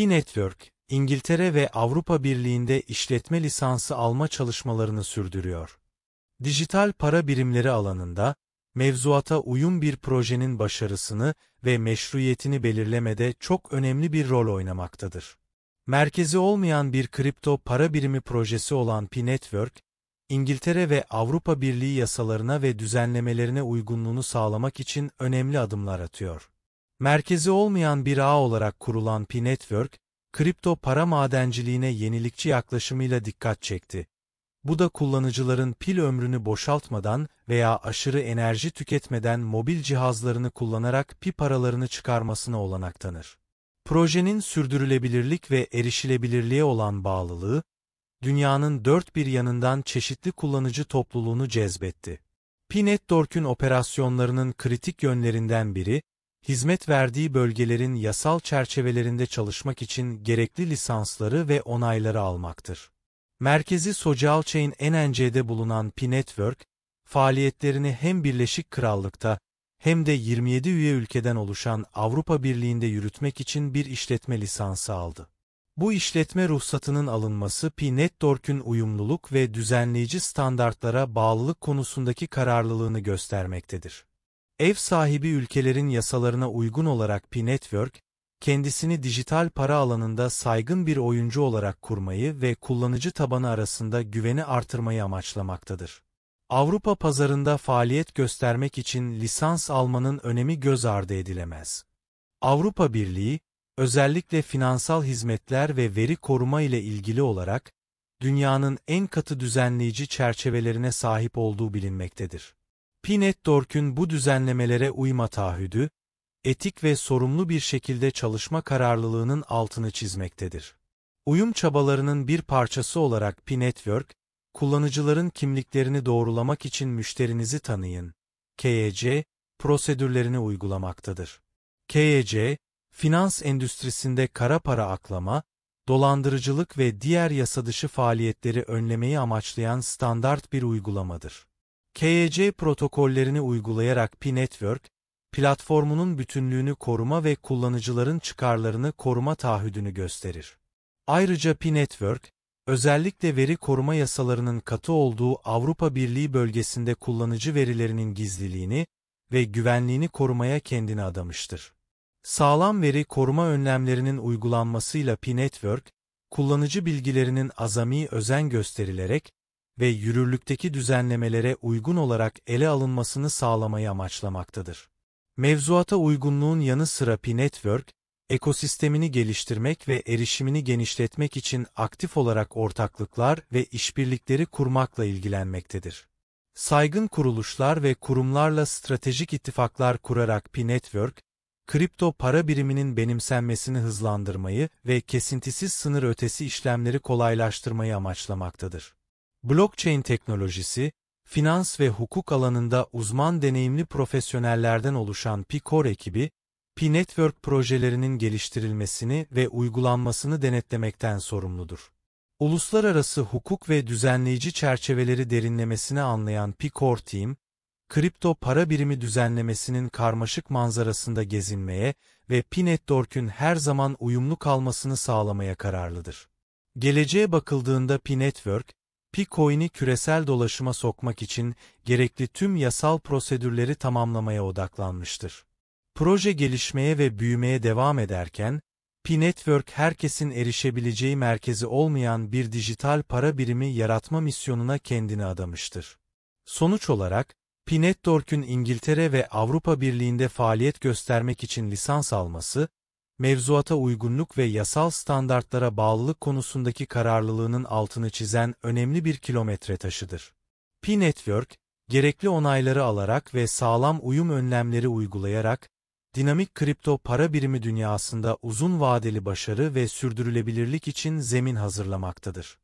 P-Network, İngiltere ve Avrupa Birliği'nde işletme lisansı alma çalışmalarını sürdürüyor. Dijital para birimleri alanında, mevzuata uyum bir projenin başarısını ve meşruiyetini belirlemede çok önemli bir rol oynamaktadır. Merkezi olmayan bir kripto para birimi projesi olan P-Network, İngiltere ve Avrupa Birliği yasalarına ve düzenlemelerine uygunluğunu sağlamak için önemli adımlar atıyor. Merkezi olmayan bir ağ olarak kurulan P-Network, kripto para madenciliğine yenilikçi yaklaşımıyla dikkat çekti. Bu da kullanıcıların pil ömrünü boşaltmadan veya aşırı enerji tüketmeden mobil cihazlarını kullanarak pi paralarını çıkarmasına olanak tanır. Projenin sürdürülebilirlik ve erişilebilirliğe olan bağlılığı, dünyanın dört bir yanından çeşitli kullanıcı topluluğunu cezbetti. Pi Pinetdork'un operasyonlarının kritik yönlerinden biri, hizmet verdiği bölgelerin yasal çerçevelerinde çalışmak için gerekli lisansları ve onayları almaktır. Merkezi Social Chain NNC'de bulunan P-Network, faaliyetlerini hem Birleşik Krallık'ta hem de 27 üye ülkeden oluşan Avrupa Birliği'nde yürütmek için bir işletme lisansı aldı. Bu işletme ruhsatının alınması P-Network'ün uyumluluk ve düzenleyici standartlara bağlılık konusundaki kararlılığını göstermektedir. Ev sahibi ülkelerin yasalarına uygun olarak P-Network, kendisini dijital para alanında saygın bir oyuncu olarak kurmayı ve kullanıcı tabanı arasında güveni artırmayı amaçlamaktadır. Avrupa pazarında faaliyet göstermek için lisans almanın önemi göz ardı edilemez. Avrupa Birliği, özellikle finansal hizmetler ve veri koruma ile ilgili olarak, dünyanın en katı düzenleyici çerçevelerine sahip olduğu bilinmektedir. Pinet Dork'ün bu düzenlemelere uyma taahhüdü, etik ve sorumlu bir şekilde çalışma kararlılığının altını çizmektedir. Uyum çabalarının bir parçası olarak Pinetwork, kullanıcıların kimliklerini doğrulamak için müşterinizi tanıyın, KYC, e prosedürlerini uygulamaktadır. KYC, e finans endüstrisinde kara para aklama, dolandırıcılık ve diğer yasadışı faaliyetleri önlemeyi amaçlayan standart bir uygulamadır. KYC protokollerini uygulayarak P-Network, platformunun bütünlüğünü koruma ve kullanıcıların çıkarlarını koruma taahhüdünü gösterir. Ayrıca P-Network, özellikle veri koruma yasalarının katı olduğu Avrupa Birliği bölgesinde kullanıcı verilerinin gizliliğini ve güvenliğini korumaya kendini adamıştır. Sağlam veri koruma önlemlerinin uygulanmasıyla P-Network, kullanıcı bilgilerinin azami özen gösterilerek ve yürürlükteki düzenlemelere uygun olarak ele alınmasını sağlamayı amaçlamaktadır. Mevzuata uygunluğun yanı sıra P-Network, ekosistemini geliştirmek ve erişimini genişletmek için aktif olarak ortaklıklar ve işbirlikleri kurmakla ilgilenmektedir. Saygın kuruluşlar ve kurumlarla stratejik ittifaklar kurarak P-Network, kripto para biriminin benimsenmesini hızlandırmayı ve kesintisiz sınır ötesi işlemleri kolaylaştırmayı amaçlamaktadır. Blockchain teknolojisi, finans ve hukuk alanında uzman deneyimli profesyonellerden oluşan P-Core ekibi, P-Network projelerinin geliştirilmesini ve uygulanmasını denetlemekten sorumludur. Uluslararası hukuk ve düzenleyici çerçeveleri derinlemesine anlayan P-Core Team, kripto para birimi düzenlemesinin karmaşık manzarasında gezinmeye ve P-Network'ün her zaman uyumlu kalmasını sağlamaya kararlıdır. Geleceğe bakıldığında P-Network, Pi Picoin'i küresel dolaşıma sokmak için gerekli tüm yasal prosedürleri tamamlamaya odaklanmıştır. Proje gelişmeye ve büyümeye devam ederken, Pi network herkesin erişebileceği merkezi olmayan bir dijital para birimi yaratma misyonuna kendini adamıştır. Sonuç olarak, Pi networkün İngiltere ve Avrupa Birliği'nde faaliyet göstermek için lisans alması, mevzuata uygunluk ve yasal standartlara bağlılık konusundaki kararlılığının altını çizen önemli bir kilometre taşıdır. P-Network, gerekli onayları alarak ve sağlam uyum önlemleri uygulayarak, dinamik kripto para birimi dünyasında uzun vadeli başarı ve sürdürülebilirlik için zemin hazırlamaktadır.